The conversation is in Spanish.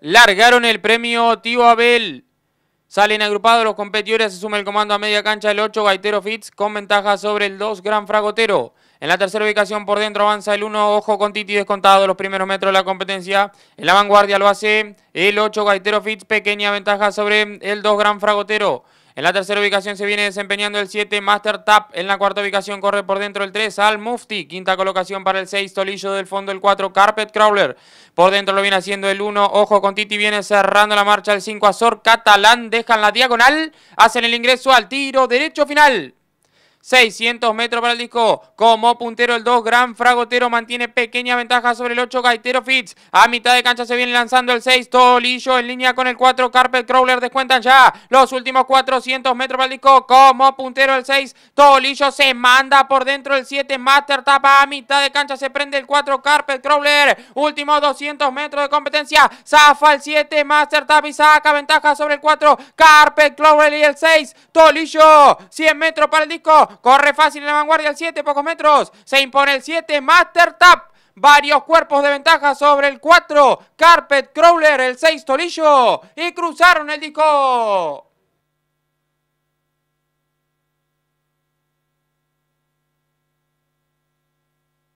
Largaron el premio Tío Abel. Salen agrupados los competidores, se suma el comando a media cancha el 8 Gaitero Fitz con ventaja sobre el 2 Gran Fragotero. En la tercera ubicación por dentro avanza el 1 Ojo con Titi descontado los primeros metros de la competencia. En la vanguardia lo hace el 8 Gaitero Fitz, pequeña ventaja sobre el 2 Gran Fragotero. En la tercera ubicación se viene desempeñando el 7 Master Tap. En la cuarta ubicación corre por dentro el 3 Al Mufti. Quinta colocación para el 6 Tolillo del fondo el 4 Carpet Crawler. Por dentro lo viene haciendo el 1 Ojo con Titi. Viene cerrando la marcha el 5 Azor Catalán. Dejan la diagonal. Hacen el ingreso al tiro derecho final. 600 metros para el disco. Como puntero el 2, Gran Fragotero mantiene pequeña ventaja sobre el 8, Gaitero Fitz. A mitad de cancha se viene lanzando el 6, Tolillo en línea con el 4, Carpet Crawler descuentan ya. Los últimos 400 metros para el disco. Como puntero el 6, Tolillo se manda por dentro el 7, Master tapa a mitad de cancha se prende el 4, Carpet Crawler. Últimos 200 metros de competencia. Zafa el 7, Master Tap y saca ventaja sobre el 4, Carpet Crawler y el 6, Tolillo. 100 metros para el disco. Corre fácil en la vanguardia el 7, pocos metros. Se impone el 7, Master Tap. Varios cuerpos de ventaja sobre el 4, Carpet Crawler, el 6 Tolillo. Y cruzaron el disco.